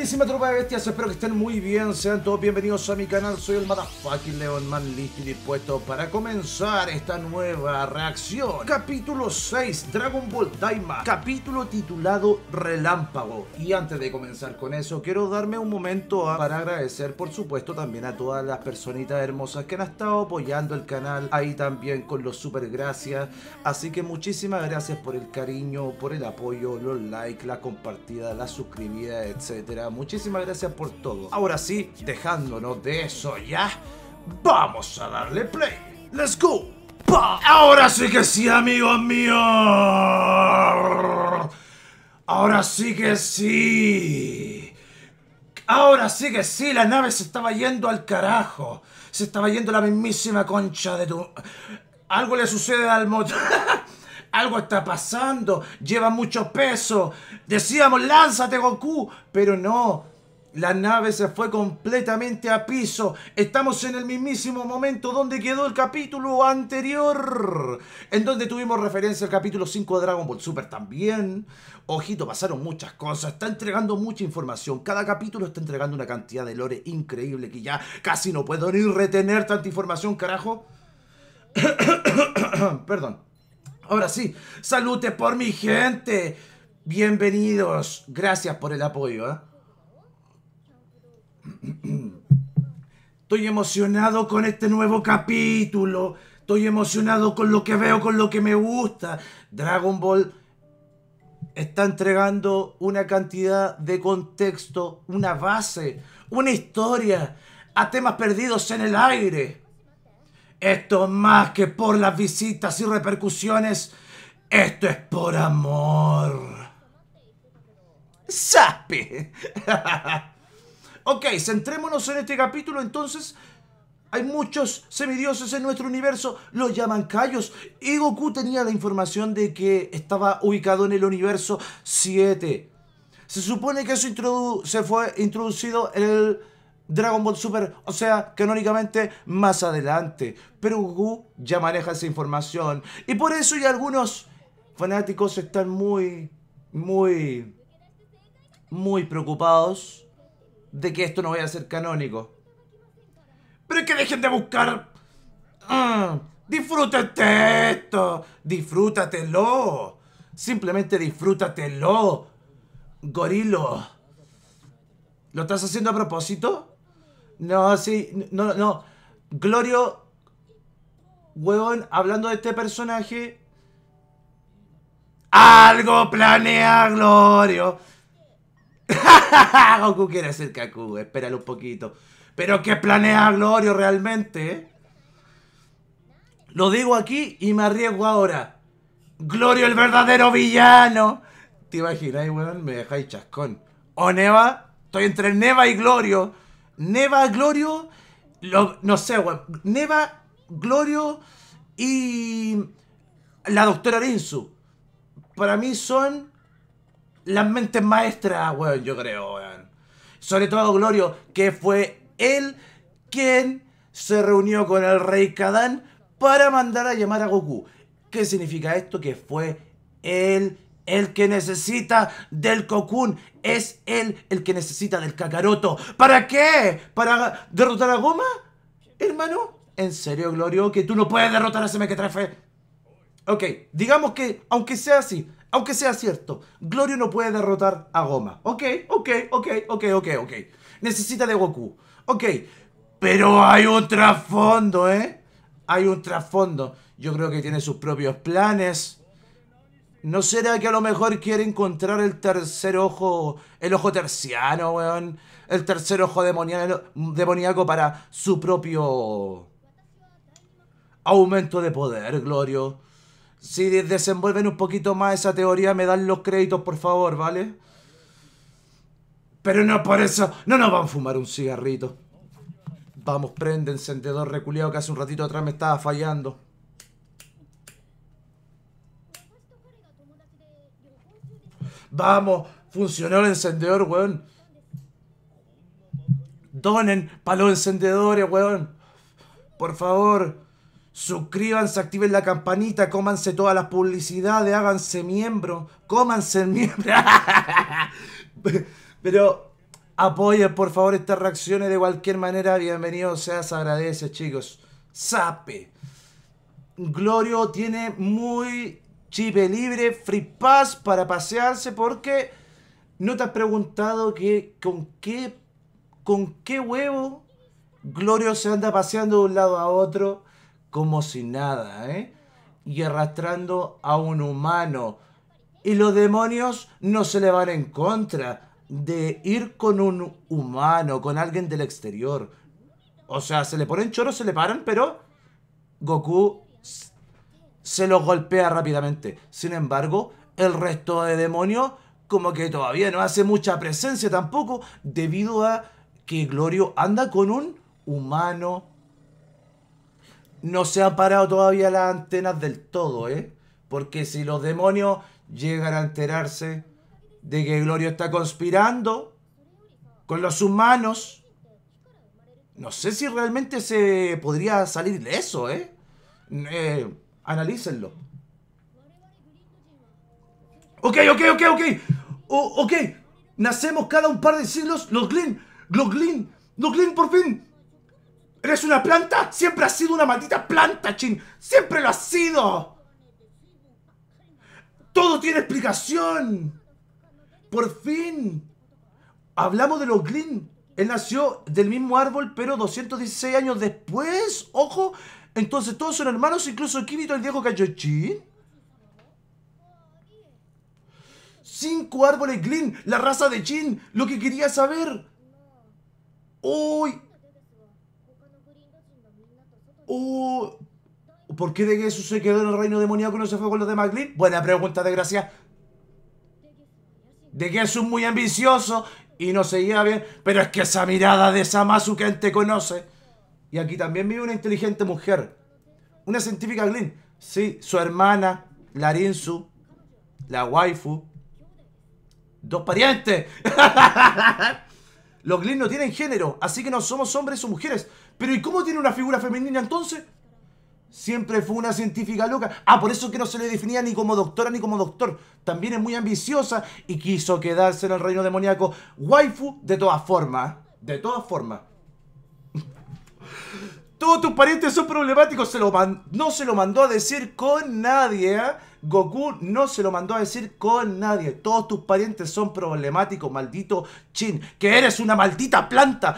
Muchísimas tropa de bestias, espero que estén muy bien, sean todos bienvenidos a mi canal, soy el motherfucking Leon Man, listo y dispuesto para comenzar esta nueva reacción. Capítulo 6, Dragon Ball Daima, capítulo titulado Relámpago. Y antes de comenzar con eso, quiero darme un momento ah, para agradecer por supuesto también a todas las personitas hermosas que han estado apoyando el canal, ahí también con los super gracias, así que muchísimas gracias por el cariño, por el apoyo, los likes, la compartida, la suscribida, etcétera Muchísimas gracias por todo. Ahora sí, dejándonos de eso ya, vamos a darle play. ¡Let's go! Ahora sí que sí, amigos mío Ahora sí que sí. Ahora sí que sí, la nave se estaba yendo al carajo. Se estaba yendo la mismísima concha de tu... Algo le sucede al motor. algo está pasando, lleva mucho peso. Decíamos, lánzate Goku, pero no. La nave se fue completamente a piso. Estamos en el mismísimo momento donde quedó el capítulo anterior. En donde tuvimos referencia al capítulo 5 de Dragon Ball Super también. Ojito, pasaron muchas cosas. Está entregando mucha información. Cada capítulo está entregando una cantidad de lore increíble que ya casi no puedo ni retener tanta información, carajo. Perdón. Ahora sí, salute por mi gente. Bienvenidos. Gracias por el apoyo. ¿eh? Estoy emocionado con este nuevo capítulo. Estoy emocionado con lo que veo, con lo que me gusta. Dragon Ball está entregando una cantidad de contexto, una base, una historia a temas perdidos en el aire. Esto más que por las visitas y repercusiones, esto es por amor. ¡Saspe! ok, centrémonos en este capítulo entonces. Hay muchos semidioses en nuestro universo, los llaman callos Y Goku tenía la información de que estaba ubicado en el universo 7. Se supone que eso se fue introducido en el Dragon Ball Super, o sea, canónicamente más adelante. Pero Goku ya maneja esa información. Y por eso ya algunos fanáticos están muy, muy, muy preocupados de que esto no vaya a ser canónico. Pero es que dejen de buscar... Ah, disfrútate esto, disfrútatelo. Simplemente disfrútatelo, gorilo. ¿Lo estás haciendo a propósito? No, sí, no, no. Glorio, huevón, hablando de este personaje. Algo planea Glorio. Goku quiere hacer Kaku, espéralo un poquito. Pero ¿qué planea Glorio realmente? Eh? Lo digo aquí y me arriesgo ahora. Glorio el verdadero villano. ¿Te imagináis, weón? Me dejáis chascón. O Neva, estoy entre Neva y Glorio. Neva, Glorio, no sé, weón. Neva, Glorio y la doctora Rinsu. Para mí son las mentes maestras, weón, yo creo, weón. Sobre todo Glorio, que fue él quien se reunió con el rey Kadan para mandar a llamar a Goku. ¿Qué significa esto? Que fue él el que necesita del cocoon es él el que necesita del cacaroto. ¿Para qué? ¿Para derrotar a Goma? Hermano, ¿en serio, Glorio? Que tú no puedes derrotar a ese mequetrefe. Ok, digamos que, aunque sea así, aunque sea cierto, Glorio no puede derrotar a Goma. Ok, ok, ok, ok, ok, ok. Necesita de Goku. Ok, pero hay un trasfondo, ¿eh? Hay un trasfondo. Yo creo que tiene sus propios planes ¿No será que a lo mejor quiere encontrar el tercer ojo, el ojo terciano, weón? El tercer ojo demoníaco, para su propio aumento de poder, Glorio. Si desenvuelven un poquito más esa teoría, me dan los créditos, por favor, ¿vale? Pero no por eso, no nos van a fumar un cigarrito. Vamos, prende encendedor reculeado que hace un ratito atrás me estaba fallando. Vamos, funcionó el encendedor, weón. Donen para los encendedores, weón. Por favor, suscríbanse, activen la campanita, cómanse todas las publicidades, háganse miembro, cómanse miembro. Pero apoyen, por favor, estas reacciones de cualquier manera. Bienvenidos, seas agradece, chicos. Sape. Glorio tiene muy Chipe libre, free pass para pasearse porque no te has preguntado que con qué con qué huevo Glorio se anda paseando de un lado a otro como si nada, ¿eh? Y arrastrando a un humano. Y los demonios no se le van en contra de ir con un humano, con alguien del exterior. O sea, se le ponen choros, se le paran, pero Goku se los golpea rápidamente. Sin embargo, el resto de demonios como que todavía no hace mucha presencia tampoco debido a que Glorio anda con un humano. No se han parado todavía las antenas del todo, ¿eh? Porque si los demonios llegan a enterarse de que Glorio está conspirando con los humanos, no sé si realmente se podría salir de eso, ¿eh? eh Analícenlo. Ok, ok, ok, ok. ok. Nacemos cada un par de siglos. Los Glyn... Los Glyn, por fin. ¿Eres una planta? Siempre has sido una maldita planta, Chin. Siempre lo has sido. Todo tiene explicación. Por fin. Hablamos de los Glyn... Él nació del mismo árbol, pero 216 años después. Ojo, entonces todos son hermanos, incluso Kibito el viejo Chin, Cinco árboles Glin, la raza de Chin, lo que quería saber. ¡Uy! ¡Uy! Oh, ¿Por qué de eso se quedó en el reino demoníaco y no se fue con los demás Glin? Buena pregunta, gracia. De es muy ambicioso y no seguía bien. Pero es que esa mirada de Samasu que te conoce. Y aquí también vive una inteligente mujer. Una científica Glynn. Sí, su hermana, Larinsu, la waifu. Dos parientes. Los Glynn no tienen género, así que no somos hombres o mujeres. Pero ¿y cómo tiene una figura femenina entonces? Siempre fue una científica loca. Ah, por eso es que no se le definía ni como doctora ni como doctor. También es muy ambiciosa y quiso quedarse en el reino demoníaco. Waifu, de todas formas. De todas formas. Todos tus parientes son problemáticos. Se lo no se lo mandó a decir con nadie. ¿eh? Goku no se lo mandó a decir con nadie. Todos tus parientes son problemáticos, maldito Chin. Que eres una maldita planta.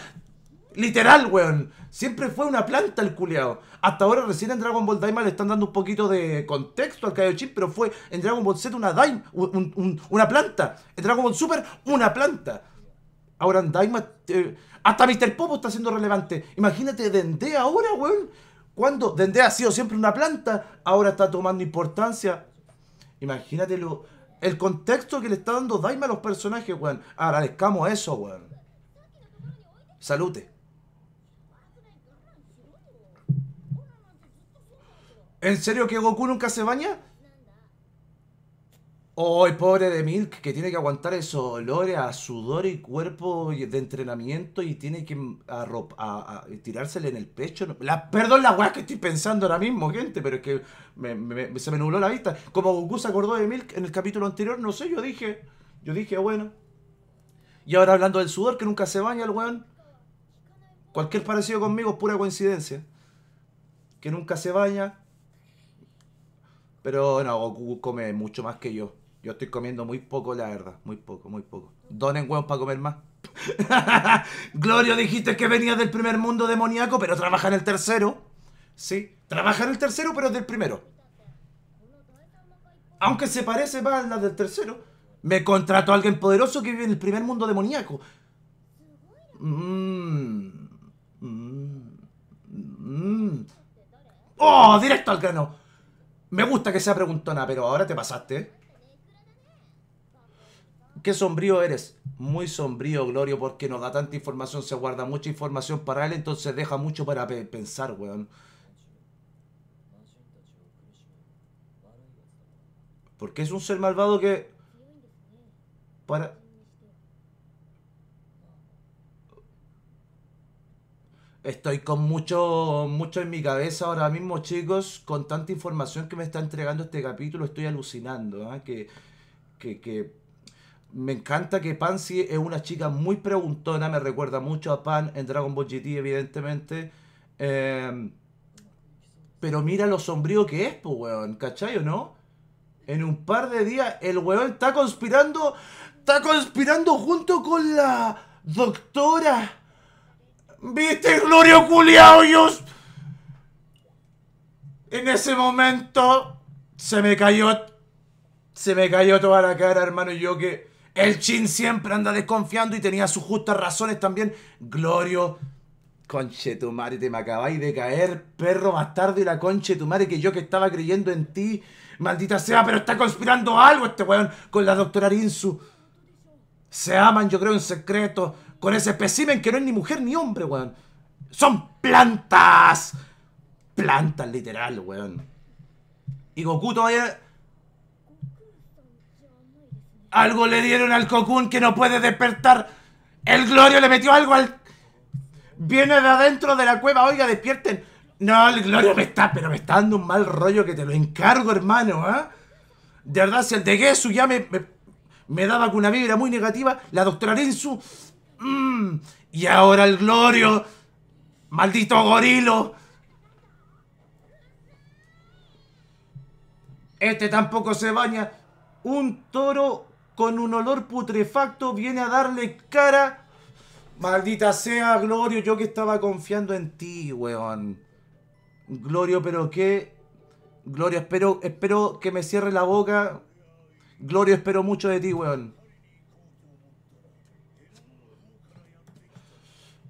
Literal, weón. Siempre fue una planta el culeado. Hasta ahora recién en Dragon Ball Daima le están dando un poquito de contexto al Chin, pero fue en Dragon Ball Z una Daima, una planta. En Dragon Ball Super, una planta. Ahora en Daima... Eh, hasta Mr. Popo está siendo relevante. Imagínate Dende ahora, weón. Cuando Dende ha sido siempre una planta, ahora está tomando importancia. Imagínate el contexto que le está dando Daima a los personajes, weón. Agradezcamos eso, weón. Salute. ¿En serio que Goku nunca se baña? Oh, pobre de Milk que tiene que aguantar esos olores a sudor y cuerpo de entrenamiento y tiene que mm, a, a, tirársele en el pecho. La, perdón la weá que estoy pensando ahora mismo, gente, pero es que se me nubló la vista. Como Goku se acordó de Milk en el capítulo anterior, no sé, yo dije, yo dije, ah, bueno. Y ahora hablando del sudor que nunca se baña el weón. Cualquier parecido conmigo es pura coincidencia. Que nunca se baña. Pero no, Goku come mucho más que yo. Yo estoy comiendo muy poco, la verdad. Muy poco, muy poco. Donen huevos para comer más. Glorio, dijiste que venías del primer mundo demoníaco, pero trabaja en el tercero. Sí, trabaja en el tercero, pero es del primero. Aunque se parece más a la del tercero. Me contrató a alguien poderoso que vive en el primer mundo demoníaco. Mmm. ¡Oh! Directo al grano. Me gusta que sea preguntona, pero ahora te pasaste, Qué sombrío eres. Muy sombrío, Glorio, porque nos da tanta información, se guarda mucha información para él, entonces deja mucho para pensar, weón. Porque es un ser malvado que... Para... Estoy con mucho, mucho en mi cabeza ahora mismo, chicos, con tanta información que me está entregando este capítulo, estoy alucinando, ¿ah? que, que, que me encanta que Pansy es una chica muy preguntona, me recuerda mucho a Pan en Dragon Ball GT, evidentemente. Em, pero mira lo sombrío que es, pues, weón, ¿cachai o no? En un par de días el weón está conspirando, está conspirando junto con la doctora. ¿Viste, Glorio Dios. En ese momento se me cayó, se me cayó toda la cara, hermano, yo que el Chin siempre anda desconfiando y tenía sus justas razones también. Glorio, conche tu madre, te me acabáis de caer, perro bastardo y la conche tu madre que yo que estaba creyendo en ti. Maldita sea, pero está conspirando algo este weón con la doctora Rinsu. Se aman, yo creo, en secreto. Con ese especimen que no es ni mujer ni hombre, weón. Son plantas. Plantas, literal, weón. Y Goku todavía algo le dieron al Cocún que no puede despertar. El Glorio le metió algo al... Viene de adentro de la cueva. Oiga, despierten. No, el Glorio me está, pero me está dando un mal rollo que te lo encargo, hermano, ah. De verdad, si el de Gesu ya me, me, daba con una vibra muy negativa, la doctora Rinsu. Mm, y ahora el Glorio... Maldito gorilo. Este tampoco se baña. Un toro con un olor putrefacto, viene a darle cara. Maldita sea, Glorio, yo que estaba confiando en ti, weón. Glorio, pero qué. Glorio, espero, espero que me cierre la boca. Glorio, espero mucho de ti, weón.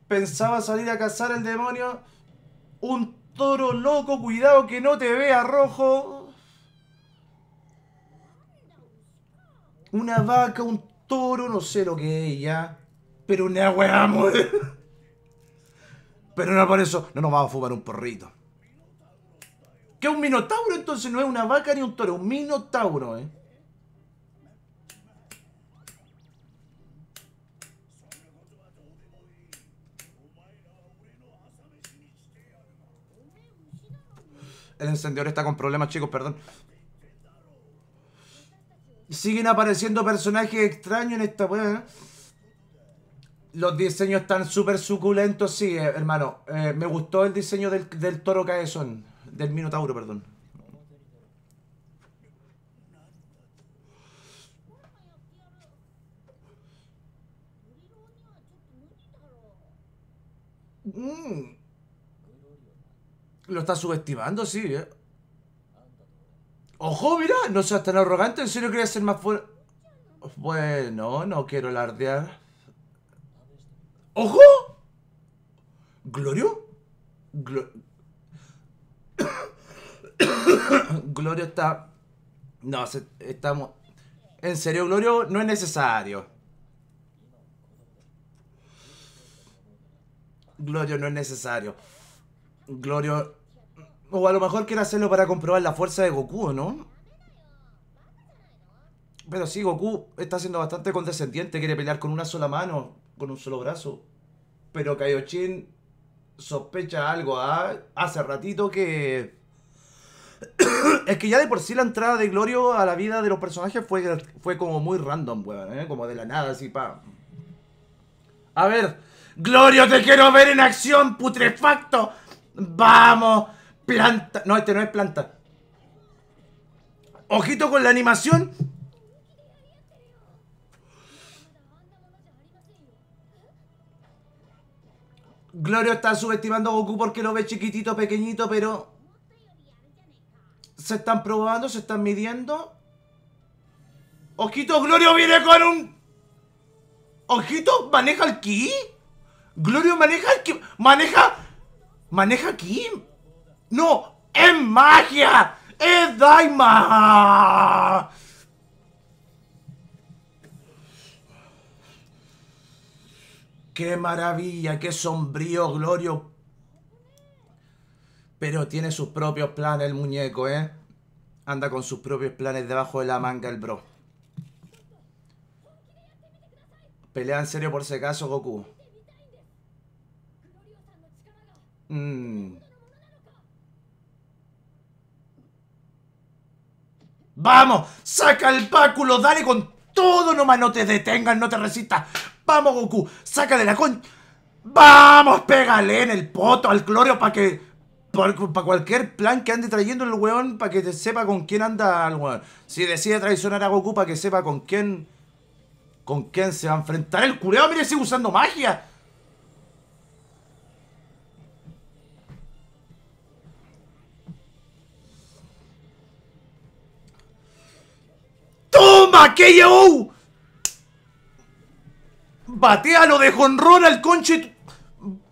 Pensaba salir a cazar al demonio. Un toro loco, cuidado que no te vea rojo. una vaca, un toro, no sé lo que es ya. Pero una weá, Pero no por eso, no nos vamos a fumar un porrito. Que un minotauro entonces no es una vaca ni un toro, un minotauro, eh. El encendedor está con problemas, chicos, perdón siguen apareciendo personajes extraños en esta weá. Los diseños están súper suculentos, sí, eh, hermano. Eh, me gustó el diseño del, del toro caesón. Del minotauro, perdón. Mm. Lo está subestimando, sí, eh. ¡Ojo, mira! No seas tan arrogante, en serio quería ser más fuerte. Bueno, no quiero alardear. ¡Ojo! ¿Glorio? Glorio está... No, estamos... En serio, Glorio no es necesario. Glorio no es necesario. Glorio o a lo mejor quiere hacerlo para comprobar la fuerza de Goku, ¿no? Pero sí, Goku está siendo bastante condescendiente. Quiere pelear con una sola mano, con un solo brazo. Pero Kaioshin sospecha algo. ¿ah? Hace ratito que... es que ya de por sí la entrada de Glorio a la vida de los personajes fue, fue como muy random, weón. ¿eh? Como de la nada, así, pa. A ver. Glorio, te quiero ver en acción, putrefacto. Vamos planta. No, este no es planta. Ojito con la animación. Glorio está subestimando a Goku porque lo ve chiquitito, pequeñito, pero... Se están probando, se están midiendo. Ojito, Glorio viene con un... Ojito, maneja el ki. Glorio maneja el ki. Maneja... Maneja ki. ¡No! ¡Es magia! ¡Es Daima! ¡Qué maravilla! ¡Qué sombrío glorio! Pero tiene sus propios planes el muñeco, ¿eh? Anda con sus propios planes debajo de la manga el bro. Pelea en serio por si acaso, Goku. Mmm... Vamos, saca el báculo, dale con todo nomás, no te detengan, no te resistas. Vamos, Goku, saca de la con... Vamos, pégale en el poto al clorio para que... Para cualquier plan que ande trayendo el weón, para que sepa con quién anda el weón. Si decide traicionar a Goku, para que sepa con quién... Con quién se va a enfrentar el cureo, mire, sigue usando magia. ¡Toma, KO! Batea lo de jonrón al conche...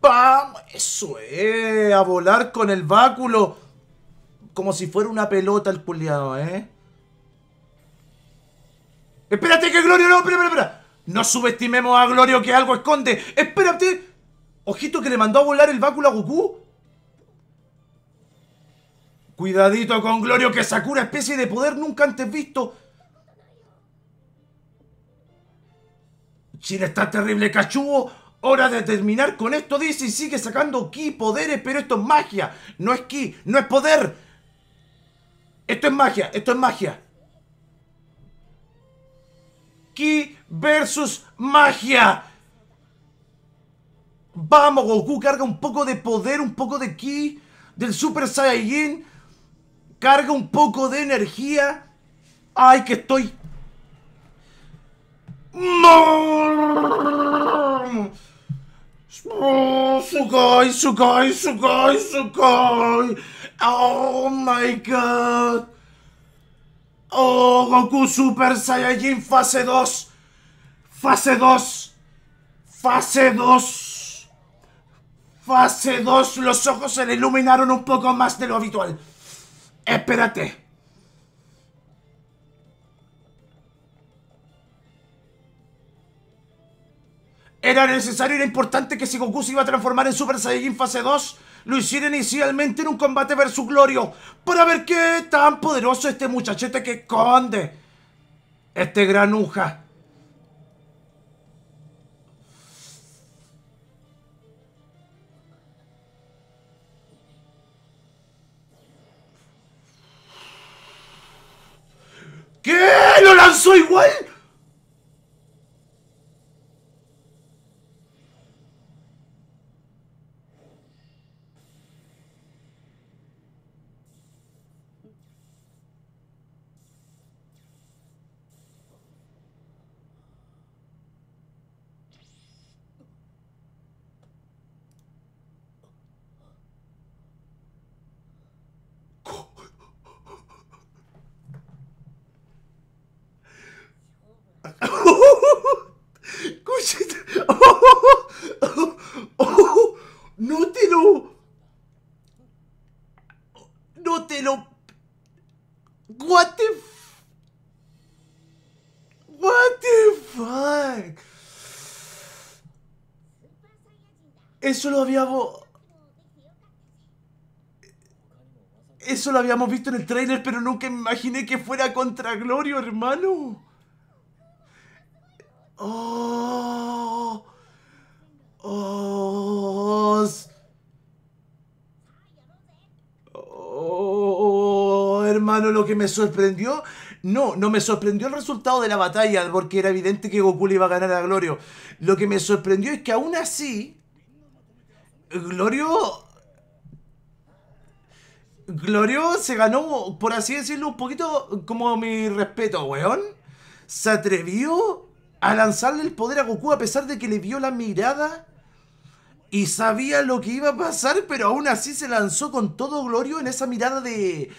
¡Vamos! Eso es, a volar con el báculo. Como si fuera una pelota el puliado, ¿eh? Espérate que Glorio no, espera, espera, espera. No subestimemos a Glorio que algo esconde. Espérate. Ojito que le mandó a volar el báculo a Goku. Cuidadito con Glorio que sacó una especie de poder nunca antes visto. Chile está terrible cachuvo. Hora de terminar con esto, dice, y sigue sacando ki, poderes, pero esto es magia. No es ki, no es poder. Esto es magia, esto es magia. Ki versus magia. Vamos, Goku, carga un poco de poder, un poco de ki del Super Saiyan! Carga un poco de energía. Ay, que estoy Sukai, Sukai, Sukai, Sukai! Oh my god! Oh, Goku Super Saiyajin fase 2! Fase 2! Fase 2! Fase 2! Los ojos se le iluminaron un poco más de lo habitual. Espérate. Era necesario y era importante que si Goku se iba a transformar en Super Saiyajin fase 2, lo hiciera inicialmente en un combate versus Glorio, para ver qué tan poderoso este muchachete que esconde. Este granuja. ¿Qué? ¿Lo lanzó igual? Eso lo habíamos... Eso lo habíamos visto en el trailer, pero nunca imaginé que fuera contra Glorio, hermano. Oh. Oh. Oh, hermano, lo que me sorprendió. No, no me sorprendió el resultado de la batalla, porque era evidente que Goku le iba a ganar a Glorio. Lo que me sorprendió es que aún así, Glorio... Glorio se ganó, por así decirlo, un poquito como mi respeto, weón. Se atrevió a lanzarle el poder a Goku a pesar de que le vio la mirada y sabía lo que iba a pasar, pero aún así se lanzó con todo Glorio en esa mirada de...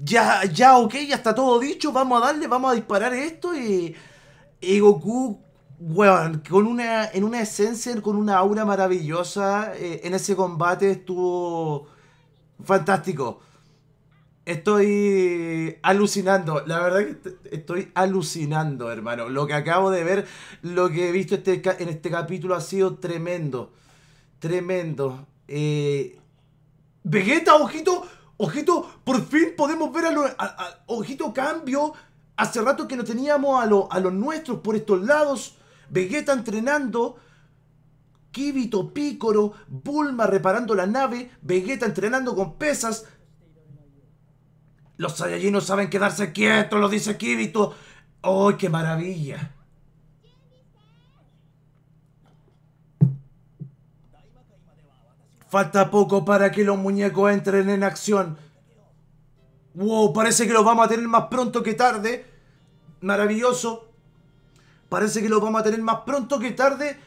Ya, ya, ok, ya está todo dicho, vamos a darle, vamos a disparar esto y... Y Goku bueno, con una, en una esencia, con una aura maravillosa, eh, en ese combate estuvo fantástico. Estoy alucinando, la verdad que estoy alucinando, hermano. Lo que acabo de ver, lo que he visto este, en este capítulo ha sido tremendo. Tremendo. Eh, Vegeta, ojito, ojito, por fin podemos ver a los... Ojito, cambio. Hace rato que no teníamos a, a los nuestros por estos lados. Vegeta entrenando, Kibito Pícoro, Bulma reparando la nave, Vegeta entrenando con pesas. Los Saiyajin saben quedarse quietos, lo dice Kibito. ¡Ay, qué maravilla! Falta poco para que los muñecos entren en acción. Wow, parece que los vamos a tener más pronto que tarde. Maravilloso. Parece que lo vamos a tener más pronto que tarde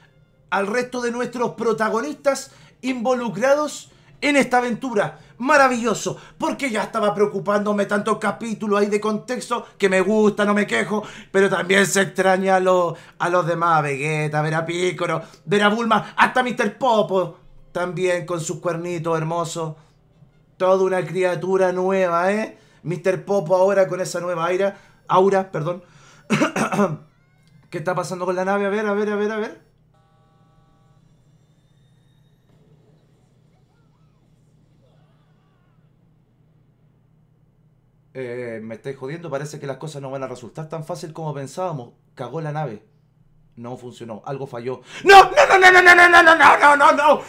al resto de nuestros protagonistas involucrados en esta aventura. Maravilloso, porque ya estaba preocupándome tanto capítulo ahí de contexto que me gusta, no me quejo, pero también se extraña a los, demás, Vegeta, a ver a Bulma, hasta Mr. Popo, también con sus cuernitos hermosos. Toda una criatura nueva, ¿eh? Mr. Popo ahora con esa nueva aura, aura, perdón. ¿Qué está pasando con la nave? A ver, a ver, a ver, a ver. Eh, me estáis jodiendo, parece que las cosas no van a resultar tan fácil como pensábamos. Cagó la nave. No funcionó, algo falló. ¡No, no, no, no, no, no, no, no, no, no, no, no!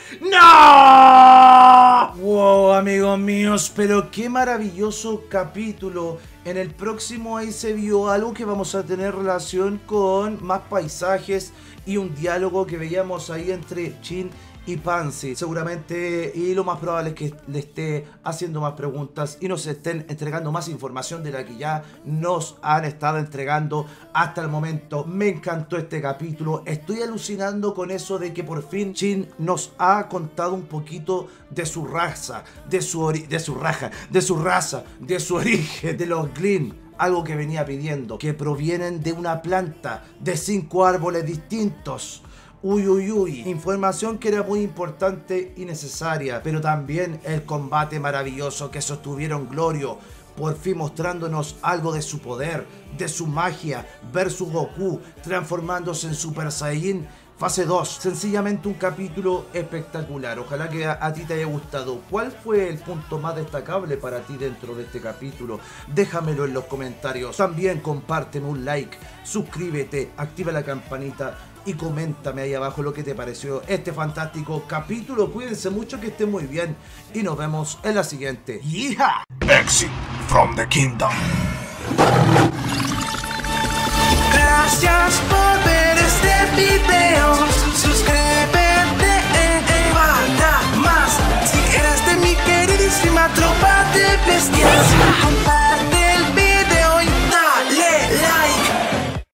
¡No! Wow, amigos míos, pero qué maravilloso capítulo. En el próximo ahí se vio algo que vamos a tener relación con más paisajes, y un diálogo que veíamos ahí entre Chin y Pansy. Seguramente, y lo más probable es que le esté haciendo más preguntas y nos estén entregando más información de la que ya nos han estado entregando hasta el momento. Me encantó este capítulo. Estoy alucinando con eso de que por fin Chin nos ha contado un poquito de su raza, de su, de su raja, de su raza, de su origen, de los Glyn algo que venía pidiendo, que provienen de una planta, de cinco árboles distintos. Uy, uy, uy. Información que era muy importante y necesaria, pero también el combate maravilloso que sostuvieron Glorio, por fin mostrándonos algo de su poder, de su magia, Versus Goku transformándose en Super Saiyan Fase 2, sencillamente un capítulo espectacular. Ojalá que a, ti te haya gustado. ¿Cuál fue el punto más destacable para ti dentro de este capítulo? Déjamelo en los comentarios. También compárteme un like, suscríbete, activa la campanita y coméntame ahí abajo lo que te pareció este fantástico capítulo. Cuídense mucho, que estén muy bien y nos vemos en la siguiente. ¡Hija! Exit from the kingdom. Gracias por ver videos, suscríbete, eh, eh, igualdad más. Si eres de mi queridísima tropa de bestias,